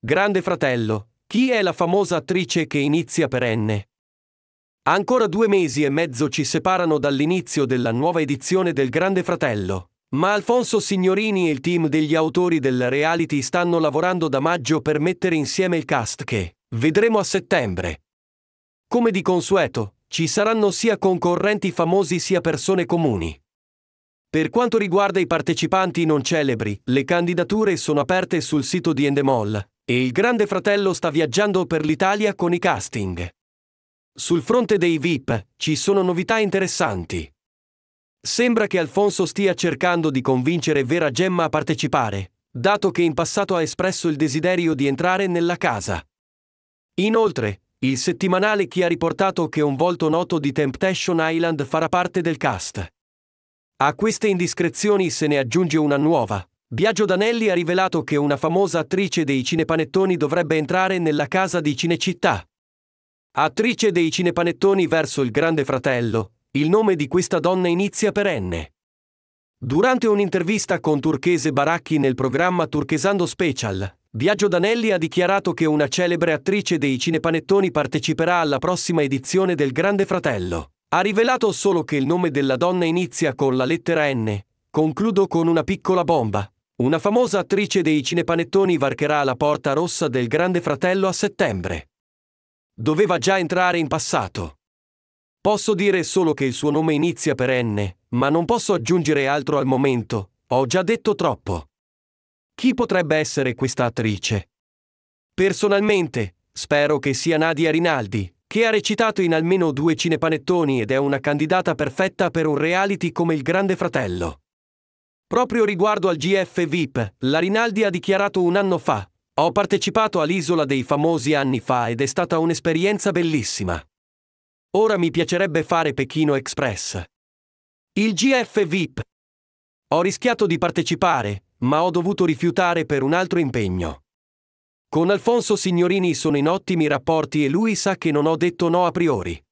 Grande fratello, chi è la famosa attrice che inizia perenne? Ancora due mesi e mezzo ci separano dall'inizio della nuova edizione del Grande Fratello, ma Alfonso Signorini e il team degli autori del reality stanno lavorando da maggio per mettere insieme il cast che vedremo a settembre. Come di consueto, ci saranno sia concorrenti famosi sia persone comuni. Per quanto riguarda i partecipanti non celebri, le candidature sono aperte sul sito di Endemol, e il Grande Fratello sta viaggiando per l'Italia con i casting. Sul fronte dei VIP ci sono novità interessanti. Sembra che Alfonso stia cercando di convincere Vera Gemma a partecipare, dato che in passato ha espresso il desiderio di entrare nella casa. Inoltre, il settimanale chi ha riportato che un volto noto di Temptation Island farà parte del cast. A queste indiscrezioni se ne aggiunge una nuova, Biagio Danelli ha rivelato che una famosa attrice dei cinepanettoni dovrebbe entrare nella casa di Cinecittà. Attrice dei cinepanettoni verso il Grande Fratello, il nome di questa donna inizia per N. Durante un'intervista con Turchese Baracchi nel programma Turchesando Special, Biagio Danelli ha dichiarato che una celebre attrice dei cinepanettoni parteciperà alla prossima edizione del Grande Fratello. Ha rivelato solo che il nome della donna inizia con la lettera N. Concludo con una piccola bomba. Una famosa attrice dei cinepanettoni varcherà la porta rossa del Grande Fratello a settembre. Doveva già entrare in passato. Posso dire solo che il suo nome inizia per N, ma non posso aggiungere altro al momento, ho già detto troppo. Chi potrebbe essere questa attrice? Personalmente, spero che sia Nadia Rinaldi, che ha recitato in almeno due cinepanettoni ed è una candidata perfetta per un reality come Il Grande Fratello. Proprio riguardo al GF VIP, la Rinaldi ha dichiarato un anno fa, ho partecipato all'Isola dei Famosi anni fa ed è stata un'esperienza bellissima. Ora mi piacerebbe fare Pechino Express. Il GF VIP. Ho rischiato di partecipare, ma ho dovuto rifiutare per un altro impegno. Con Alfonso Signorini sono in ottimi rapporti e lui sa che non ho detto no a priori.